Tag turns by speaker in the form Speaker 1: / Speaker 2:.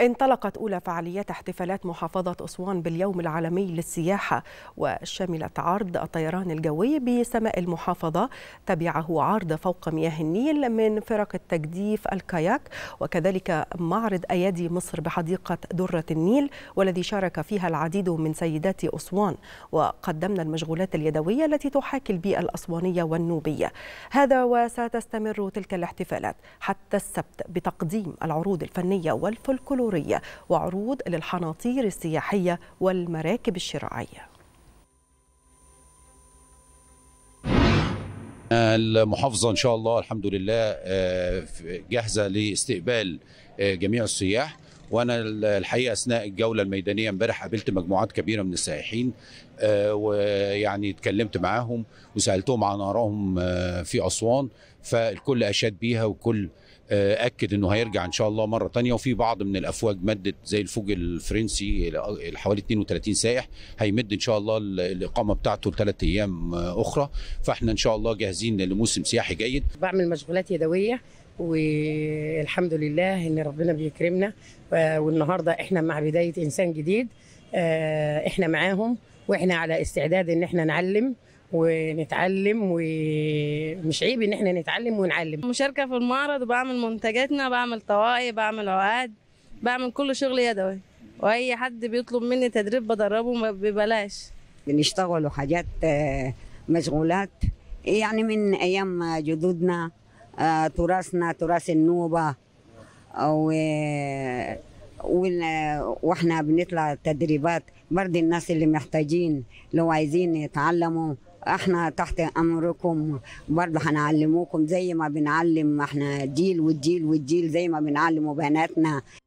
Speaker 1: انطلقت أولى فعاليات احتفالات محافظة أسوان باليوم العالمي للسياحة وشملت عرض الطيران الجوي بسماء المحافظة تبعه عرض فوق مياه النيل من فرق التجديف الكاياك وكذلك معرض أيادي مصر بحديقة درة النيل والذي شارك فيها العديد من سيدات أسوان وقدمنا المشغولات اليدوية التي تحاكي البيئة الأسوانية والنوبية هذا وستستمر تلك الاحتفالات حتى السبت بتقديم العروض الفنية والفلكلور كالورية وعروض للحناطير السياحية والمراكب الشراعية
Speaker 2: المحافظة إن شاء الله الحمد لله آه، جاهزة لاستقبال آه، جميع السياح وانا الحقيقه اثناء الجوله الميدانيه امبارح قابلت مجموعات كبيره من السائحين آه، ويعني اتكلمت معاهم وسالتهم عن ارائهم في اسوان فالكل اشاد بيها وكل آه، اكد انه هيرجع ان شاء الله مره تانية وفي بعض من الافواج مدت زي الفوج الفرنسي حوالي 32 سائح هيمد ان شاء الله الاقامه بتاعته لثلاث ايام آه، اخرى فاحنا ان شاء الله جاهزين لموسم سياحي جيد
Speaker 3: بعمل مشغولات يدويه والحمد لله ان ربنا بيكرمنا والنهارده احنا مع بدايه انسان جديد آه، احنا معاهم واحنا على استعداد ان احنا نعلم ونتعلم ومش عيب ان احنا نتعلم ونعلم مشاركه في المعرض وبعمل منتجاتنا بعمل طواقي بعمل عقاد بعمل كل شغل يدوي واي حد بيطلب مني تدريب بدربه ببلاش
Speaker 4: بنشتغلوا حاجات آه، مشغولات يعني من ايام جدودنا آه، تراثنا تراث النوبه و آه، واحنا بنطلع تدريبات برضه الناس اللي محتاجين لو عايزين يتعلموا احنا تحت امركم برضه هنعلموكم زي ما بنعلم احنا جيل والجيل والجيل زي ما بنعلم بناتنا